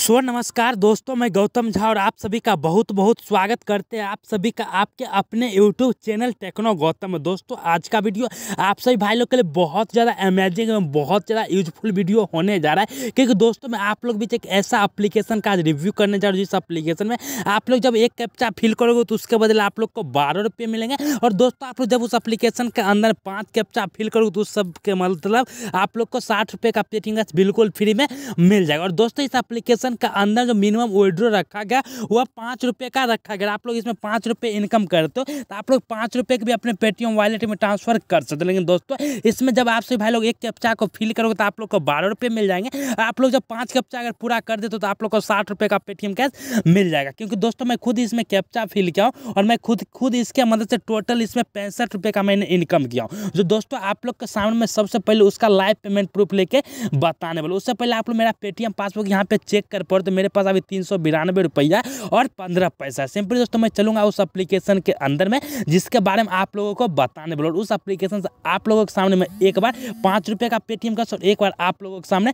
सो नमस्कार दोस्तों मैं गौतम झा और आप सभी का बहुत बहुत स्वागत करते हैं आप सभी का आपके अपने यूट्यूब चैनल टेक्नो गौतम दोस्तों आज का वीडियो आप सभी भाई लोग के लिए बहुत ज़्यादा अमेजिंग एवं बहुत ज़्यादा यूजफुल वीडियो होने जा रहा है क्योंकि दोस्तों मैं आप लोग बीच एक ऐसा अप्लीकेशन का आज रिव्यू करने जा रहा हूँ जिस अप्लीकेशन में आप लोग जब एक कैप्चा फिल करोगे तो उसके बदले आप लोग को बारह रुपये मिलेंगे और दोस्तों आप लोग जब उस अप्लीकेशन के अंदर पाँच कैप्चा फिल करोगे तो उस सब के मतलब आप लोग को साठ रुपये का पेटिंग बिल्कुल फ्री में मिल जाएगा और दोस्तों इस अप्लीकेशन सेक्शन का अंदर जो मिनिमम विड्रो रखा गया वह पाँच रुपये का रखा गया आप लोग इसमें पाँच रुपये इनकम करते हो तो आप लोग पाँच रुपये के भी अपने पेटीएम वॉलेट में ट्रांसफर कर सकते हो लेकिन दोस्तों इसमें जब आपसे भाई लोग एक कप्चा को फिल करोगे तो आप लोग को बारह रुपये मिल जाएंगे आप लोग जब पाँच कप्चा अगर पूरा कर देते तो आप लोग को साठ रुपये का पेटीएम कैश मिल जाएगा क्योंकि दोस्तों मैं खुद इसमें कैप्चा फिल किया हूँ और मैं खुद खुद इसके मदद से टोटल इसमें पैंसठ रुपये का मैंने इनकम किया हूँ जो दोस्तों आप लोग के सामने मैं सबसे पहले उसका लाइव पेमेंट प्रूफ लेके बताने वाला उससे पहले आप लोग मेरा पेटीएम पासबुक यहाँ पे चेक कर कर पड़े तो मेरे पास अभी तीन सौ बिरानवे रुपया और पंद्रह पैसा सिंपली दोस्तों मैं चलूँगा उस एप्लीकेशन के अंदर में जिसके बारे में आप लोगों को बताने बोलो उस एप्लीकेशन से आप लोगों के सामने मैं एक बार पाँच रुपये का पेटीएम का एक बार आप लोगों के सामने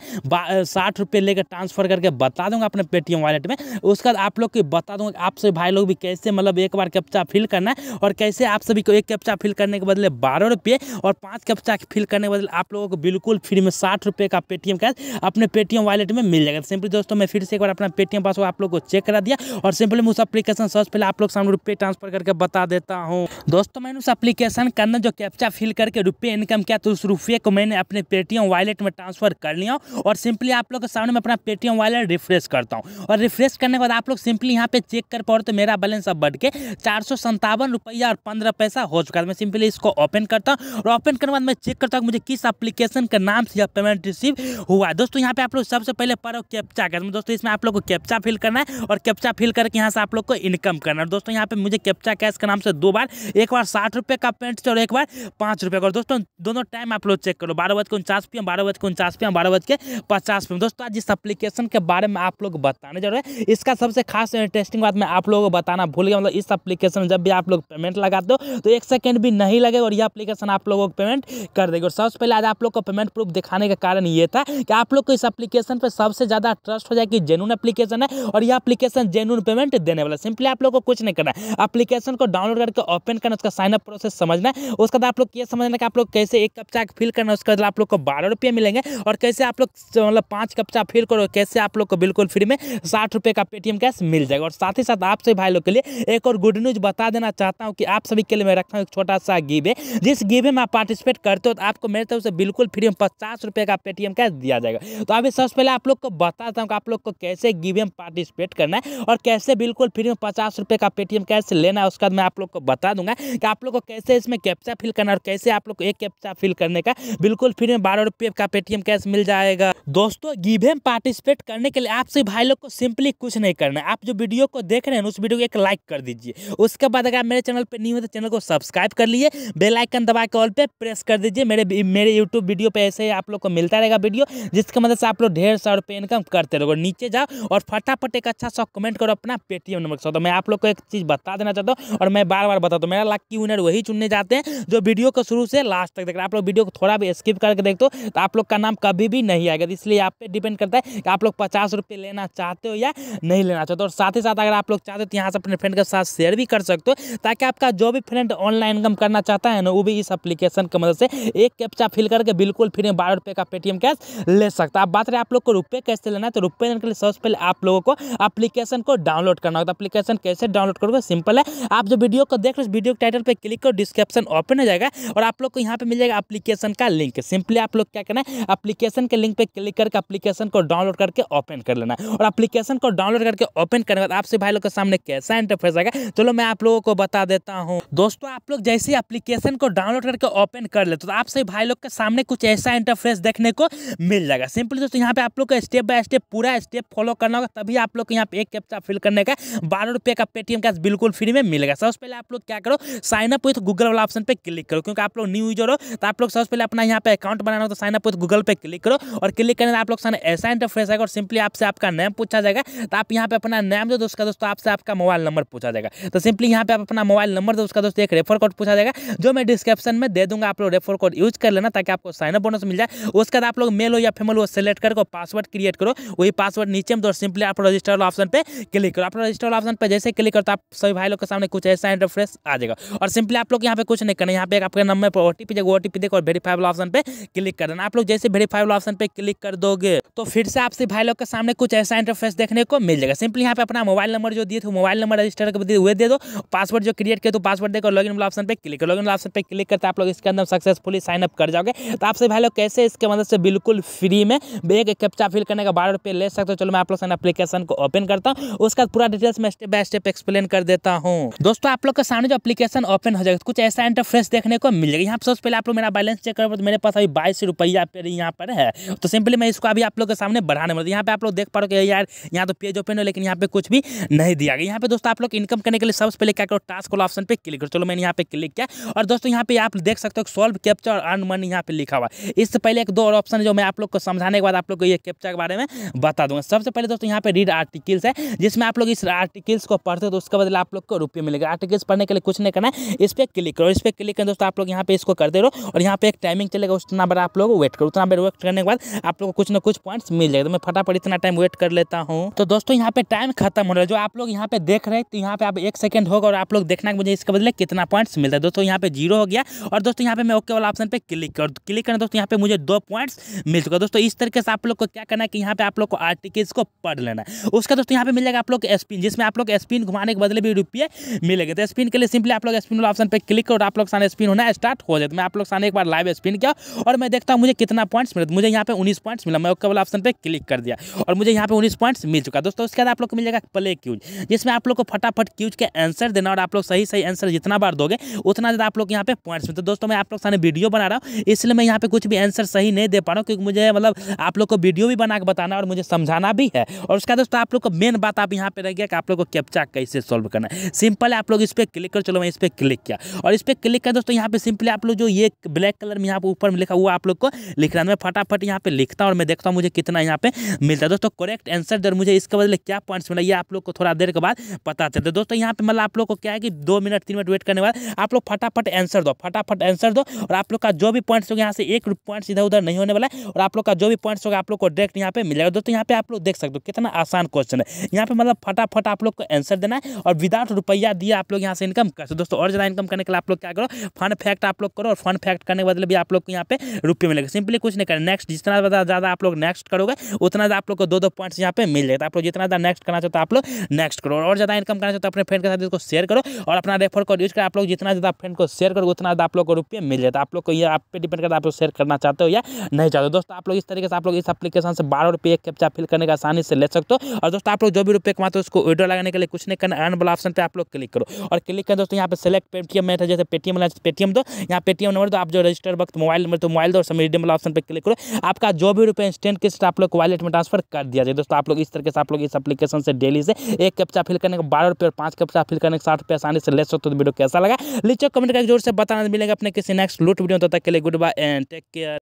साठ रुपये लेकर ट्रांसफर करके बता दूंगा अपने पेटीएम वॉलेट में उसके बाद आप लोग को बता दूंगा आप सभी भाई लोग भी कैसे मतलब एक बार कैप्चा फिल करना है और कैसे आप सभी को एक कैप्चा फिल करने के बदले बारह रुपये और पाँच कैप्चा फिल करने के बदले आप लोगों को बिल्कुल फ्री में साठ रुपये का पेटीएम कैश अपने पेटीएम वॉलेट में मिल जाएगा सिंपली दोस्तों मैं फिर से एक बार अपना पेटीएम पासवर्ड आप लोग को चेक करा दिया और सिंपली मैं उस अपलीकेशन सर्च पहले आप लोग सामने रुपये ट्रांसफर करके बता देता हूँ दोस्तों मैंने उस अपलीकेशन के अंदर जो कैप्चा फिल करके रुपये इनकम किया तो उस रुपये को मैंने अपने पेटीएम वॉलेट में ट्रांसफर कर लिया और सिंपली आप लोग के सामने मैं अपना पेटीएम वॉलेट रिफ्रेश करता हूँ और रिफ्रेश करने के बाद आप लोग सिंपली यहाँ पे चेक कर पाओ तो मेरा बैलेंस अब बढ़ के चार सौ संतावन रुपया और पंद्रह पैसा हो चुका है मैं सिंपली इसको ओपन करता हूँ और ओपन करने के बाद मैं चेक करता हूँ मुझे किस अपलीकेशन का नाम से यह पेमेंट रिसीव हुआ है दोस्तों यहाँ पे आप लोग सबसे पहले पढ़ो कैप्चा कर दोस्तों दोस्तों इसमें आप लोग को कैप्चा फिल करना है और कैप्चा फिल करके यहाँ से आप लोग को इनकम करना है दोस्तों यहाँ पे मुझे कैप्चा कैश का नाम से दो बार एक बार साठ रुपये का पेंट और एक बार पाँच रुपये का दोस्तों दोनों टाइम आप लोग चेक करो बारह बज के उनचास पी एम बारह बज के उनचास पी एम बारह बज के पचास पी एम दोस्तों आज इस अपलीकेशन के बारे में आप लोग बताने जरूर है इसका सबसे खास इंटरेस्टिंग बात मैं आप लोगों को बताना भूल गया मतलब इस अपलीकेशन में जब भी आप लोग पेमेंट लगाते हो तो एक सेकेंड भी नहीं लगे और यह अपलीकेशन आप लोगों को पेमेंट कर देगी और सबसे पहले आज आप लोग को पेमेंट प्रूफ दिखाने का कारण ये था कि आप लोग को इस अपलीकेशन पर सबसे ज़्यादा ट्रस्ट हो जाए कि कि जेनून एप्लीकेशन है और यह एप्लीकेशन जेनून पेमेंट देने वाला सिंपली आप लोग को कुछ नहीं करना है एप्लीकेशन को डाउनलोड करके ओपन करना उसका साइनअप प्रोसेस समझना है उसके बाद आप लोग ये समझना कि आप लोग कैसे एक कप चाय फिल करना उसके बाद आप लोग को बारह रुपये मिलेंगे और कैसे आप लोग मतलब पाँच कप चाय फिल करो कैसे आप लोग को बिल्कुल फ्री में साठ रुपये का पेटीएम कैश मिल जाएगा और साथ ही साथ आप सभी भाई लोग के लिए एक और गुड न्यूज़ बता देना चाहता हूँ कि आप सभी के लिए मैं रखता हूँ एक छोटा सा गिवे जिस गिवे में आप पार्टिसिपेट करते हो तो आपको मेरे तरफ से बिल्कुल फ्री में पचास रुपये का पेटीएम कैश दिया जाएगा तो अभी सबसे पहले आप लोग को बताता हूँ कि आप लोग आपको कैसे गिवे में पार्टिसिपेट करना है और कैसे बिल्कुल फ्री में पचास रुपये का पेटीएम कैश लेना है उसका मैं आप लोग को बता दूंगा कि आप लोग को कैसे इसमें कैप्चा फिल करना और कैसे आप लोग को एक कैप्चा फिल करने का बिल्कुल फ्री में बारह रुपये का पेटीएम कैश मिल जाएगा दोस्तों गिवे में पार्टिसिपेट करने के लिए आपसे भाई लोग को सिंपली कुछ नहीं करना है आप जो वीडियो को देख रहे हैं उस वीडियो को एक लाइक कर दीजिए उसके बाद अगर मेरे चैनल पर नहीं हो तो चैनल को सब्सक्राइब कर लिए बेलाइकन दबा के ऑल पर प्रेस कर दीजिए मेरे मेरे यूट्यूब वीडियो पर ऐसे ही आप लोग को मिलता रहेगा वीडियो जिसके मदद से आप लोग ढेर सौ रुपये इनकम करते रहोगे नीचे जाओ और फटाफट एक अच्छा सा कमेंट करो अपना पेटीएम नंबर सौ तो मैं आप लोग को एक चीज़ बता देना चाहता हूँ और मैं बार बार बताता हूँ मेरा लक्की विनर वही चुनने जाते हैं जो वीडियो को शुरू से लास्ट तक देख रहे आप लोग वीडियो को थोड़ा भी स्किप करके देख दो तो आप लोग का नाम कभी भी नहीं आएगा इसलिए आप पे डिपेंड करता है कि आप लोग पचास रुपये लेना चाहते हो या नहीं लेना चाहते हो और साथ ही साथ अगर आप लोग चाहते हो तो यहाँ से अपने फ्रेंड के साथ शेयर भी कर सकते हो ताकि आपका जो भी फ्रेंड ऑनलाइन इनकम करना चाहता है ना वो भी इस अपलीकेशन की मदद से एक कैप्चा फिल करके बिल्कुल फ्री में बारह रुपये का पेटीएम कैश ले सकता है आप बात रहे आप लोग को रुपये कैसे लेना है तो रुपये के लिए सबसे पहले आप लोगों को एप्लीकेशन को डाउनलोड करना होगा है तो कैसे डाउनलोड करोगे सिंपल है आप जो वीडियो को देख रहे हो वीडियो के टाइटल पर क्लिक करो डिस्क्रिप्शन ओपन हो जाएगा और आप लोग को यहाँ पर मिल जाएगा अपलीकेशन का लिंक सिंपली आप लोग क्या करना है एप्लीकेशन के लिंक पर क्लिक करके अपलीकेशन को डाउनलोड करके ओपन कर लेना और एप्लीकेशन को डाउनलोड करके ओपन करने के आपसे भाई लोग के सामने कैसा इंटरफेस आएगा चलो मैं आप लोगों को बता देता हूँ दोस्तों आप लोग जैसे एप्लीकेशन को डाउनलोड करके ओपन कर लेते तो आपसे भाई लोग के सामने कुछ ऐसा इंटरफेस देखने को मिल जाएगा सिंपली दोस्तों यहाँ पे आप लोग का स्टेप बाय स्टेप पूरा स्टेप फॉलो करना होगा तभी आप लोग को यहाँ पे एक कैप्चा फिल करने का बारह रुपये का पेटीएम कैश बिल्कुल फ्री में मिलेगा सबसे पहले आप लोग क्या करो साइनअप अप तो गूगल वाला ऑप्शन पर क्लिक करो क्योंकि आप लोग न्यू यूजर हो तो आप लोग सबसे पहले अपना यहाँ पे अकाउंट बनाना हो तो साइनअप अप तो गूगल पर क्लिक करो और क्लिक करने आप लोग साइन ऐसा इंटरफेस आएगा और सिंपली आपसे आपका नेम पूछा जाएगा तो आप यहाँ पे अपना नेम दो दोस्त का दोस्तों तो आपसे आपका मोबाइल नंबर पूछा जाएगा तो सिंपली यहाँ पे आप अपना मोबाइल नंबर दो उसका दोस्तों एक रेफर कोड पूछा जाएगा जो मैं डिस्क्रिप्शन में दे दूंगा आप लोग रेफर कोड यूज कर लेना ताकि आपको साइनअप बोनस मिल जाए उसके बाद आप लोग मेल हो या फेमल वो सेलेक्ट करके पासवर्ड क्रिएट करो वही पासवर्ड पासवर्ड नीचे में दो तो सिंपली आप रजिस्टर वाला ऑप्शन पे क्लिक करो आप रजिस्टर वाला ऑप्शन पे जैसे क्लिक करो तो आप सभी भाई लोग के सामने कुछ ऐसा इंटरफ्रेस आ जाएगा और सिंपली आप लोग यहाँ पे कुछ नहीं करना यहाँ पे आपके नंबर पर ओटीपी जाएगा ओटीपी देखो और वेरीफाइबल ऑप्शन पे क्लिक करना आप लोग जैसे वेरीफाइबल ऑप्शन पे क्लिक कर दोगे तो फिर से आपसे भाई लोग के सामने कुछ ऐसा इंटरफेस देखने को मिल जाएगा सिंपली यहाँ पे अपना मोबाइल नंबर जो दिए थे मोबाइल नंबर रजिस्टर हुए दे दो पासवर्ड जो क्रिएट किया तो पासवर्ड देखो लॉगिन वाला ऑप्शन पे क्लिक करो लॉगिन ऑप्शन पे क्लिक करते आप लोग इसके अंदर सक्सेसफुली साइन अप कर जाओगे तो आपसे भाई लोग कैसे इसके मदद से बिल्कुल फ्री में एक कैप्चा फिल करने का बारह रुपये ले सकते सकते हो चलो मैं आप लोग एप्लीकेशन को ओपन करता हूँ उसके बाद पूरा डिटेल्स मैं स्टेप बाय स्टेप एक्सप्लेन कर देता हूँ दोस्तों आप लोग के सामने जो एप्लीकेशन ओपन हो जाएगा कुछ ऐसा इंटरफेस देखने को मिल जाएगा यहाँ सबसे पहले आप लोग मेरा बैलेंस चेक करो तो मेरे पास अभी बाईस रुपया पे यहाँ पर है तो सिंपली मैं इसको अभी आप लोग के सामने बढ़ाने मतलब यहाँ पे आप लोग देख पा रहे हो यार यहाँ तो पेज ओपन हो लेकिन यहाँ पे कुछ भी नहीं दिया गया यहाँ पे दोस्तों आप लोग इनकम करने के लिए सबसे पहले क्या करो टास्क वाला ऑप्शन पे क्लिक करो चलो मैंने यहाँ पे क्लिक किया और दोस्तों यहाँ पे आप देख सकते हो सॉल्व कैप्चर और अर्न मनी यहाँ पे लिखा हुआ इससे पहले एक दो और ऑप्शन जो मैं आप लोग को समझाने के बाद आप लोग को ये कैप्चर के बारे में बता दूँ दूंगा सबसे पहले दोस्तों यहाँ पे रीड आर्टिकल्स है जिसमें आप लोग इस आर्टिकल्स को पढ़ते हो तो उसका बदला आप लोग को रुपये मिलेगा आर्टिकल्स पढ़ने के लिए कुछ नहीं करना है इस पर क्लिक करो इस पर क्लिक करें दोस्तों आप लोग यहाँ पे इसको कर करते रहो और यहाँ पे एक टाइमिंग चलेगा उतना बड़ा आप लोग वेट करो उतना बड़ा वेट करने के बाद आप लोग को कुछ ना कुछ पॉइंट्स मिल जाएगा तो मैं फटाफट इतना टाइम वेट कर लेता हूँ तो दोस्तों यहाँ पे टाइम खत्म हो रहा है जो आप लोग यहाँ पे देख रहे हैं तो यहाँ पे आप एक सेकंड होगा और आप लोग देखना मुझे इसके बदले कितना पॉइंट्स मिलता है दोस्तों यहाँ पे जीरो हो गया और दोस्तों यहाँ पे मैं ओके वाला ऑप्शन पे क्लिक कर क्लिक करना दोस्तों यहाँ पे मुझे दो पॉइंट्स मिल चुका दोस्तों इस तरीके से आप लोग को क्या करना है कि यहाँ पे आप लोग को आर्टिकल तरीके को पढ़ लेना उसका दोस्तों यहाँ पे मिल जाएगा आप लोग स्पिन जिसमें आप लोग स्पिन घुमाने के बदले भी रुपये मिलेंगे तो स्पिन के लिए सिंपली आप लोग स्पिन वाला ऑप्शन पर क्लिक करो आप लोग सामने स्पिन होना स्टार्ट हो जाए मैं आप लोग सामने एक बार लाइव स्पिन किया और मैं देखता हूँ मुझे कितना पॉइंट्स मिले मुझे यहाँ पे उन्नीस पॉइंट्स मिला मैं ओके वाला ऑप्शन पर क्लिक कर दिया और मुझे यहाँ पे उन्नीस पॉइंट्स मिल चुका दोस्तों उसके बाद आप लोग को मिल जाएगा प्ले क्यूज जिसमें आप लोग को फटाफट क्यूज के आंसर देना और आप लोग सही सही आंसर जितना बार दोगे उतना ज़्यादा आप लोग यहाँ पे पॉइंट्स मिलते दोस्तों मैं आप लोग सामने वीडियो बना रहा हूँ इसलिए मैं यहाँ पे कुछ भी आंसर सही नहीं दे पा रहा हूँ क्योंकि मुझे मतलब आप लोग को वीडियो भी बना के बताना और मुझे समझा समझाना भी है और उसका दोस्तों आप लोग को मेन बात आप यहाँ पे रह गया कि आप लोग को कैप्चा कैसे सॉल्व करना है सिंपल आप लोग इस पर क्लिक कर चलो मैं इस पर क्लिक किया और इस पर क्लिक कर दोस्तों यहाँ पे सिंपली आप लोग जो ये ब्लैक कलर में यहाँ पर ऊपर में लिखा हुआ आप लोग को लिखना मैं फटाफट यहाँ पे लिखता हूँ और मैं देखता हूँ मुझे कितना यहाँ पे मिलता है दोस्तों करेक्ट आंसर दर मुझे इसके बदले क्या पॉइंट्स मिला ये आप लोग को थोड़ा देर के बाद पता चलता है दोस्तों यहाँ पे मतलब आप लोग को क्या है कि दो मिनट तीन मिनट वेट करने बाद आप लोग फटाफट आंसर दो फटाफट आंसर दो और आप लोग का जो भी पॉइंट्स होगा यहाँ से एक पॉइंट इधर उधर नहीं होने वाला है और आप लोग का जो भी पॉइंट्स होगा आप लोग को डायरेक्ट यहाँ पे मिलेगा दोस्तों यहाँ पे आप आप लोग देख सकते हो कितना आसान क्वेश्चन है यहाँ पे मतलब फटाफट आप लोग को आंसर देना है और विदाउट रुपया दिए आप लोग यहाँ से इनकम कर सकते दोस्तों और ज़्यादा इनकम करने के लिए आप लोग क्या करो फन फैक्ट आप लोग करो और फन फैक्ट करने के बदले भी आप लोग को यहाँ पे रुपये मिलेगा सिंपली कुछ नहीं करें नेक्स्ट जितना ज़्यादा आप लोग नेक्स्ट करोगे उतना ज़्यादा आप लोग को दो दो पॉइंट्स यहाँ पे मिल जाएगा आप लोग जितना ज़्यादा नेक्स्ट करना चाहते हो आप लोग नेक्स्ट करो और ज़्यादा इनकम करना चाहते हो अपने फ्रेंड के साथ इसको शेयर करो और अपना रेफर कोड यूज कर आप लोग जितना ज़्यादा फ्रेंड को शेयर करो उतना ज़्यादा आप लोग को रुपये मिल जाता आप लोग को ये आप पे डिपेंड करता है आप लोग शेयर करना चाहते हो या नहीं चाहते दोस्तों आप लोग इस तरीके से आप लोग इस एप्लीकेशन से बारह रुपये एक कैप्चा फिल करने का आसानी से ले सकते हो और दोस्तों आप लोग जो भी रुपये कमाते हो उसको विड्रॉ लगाने के लिए कुछ नहीं करना अर्न वाला ऑप्शन पर आप लोग क्लिक करो और क्लिक करें दोस्तों यहाँ पर सेलेक्ट पेटीएम में जैसे पेटीएम पेटीएम दो यहाँ पेटीएम नंबर दो आप जो रजिस्टर वक्त मोबाइल नंबर तो मोबाइल दो और समीडियम वाला ऑप्शन पर क्लिक करो आपका जो भी रुपये इंस्टेंट किस्ट आप लोग वॉलेट में ट्रांसफर कर दिया जाए दोस्तों आप लोग इस तरीके से आप लोग इस अपलीकेशन से डेली से एक कप्चा फिल करने का बारह रुपये और पाँच कप्चा फिल करने का साठ रुपये आसानी से ले सकते हो तो वीडियो कैसा लगा लीचो कमेंट करके जोर से बताना मिलेगा अपने किसी नेक्स्ट लूट वीडियो तो तक के लिए good bye and take care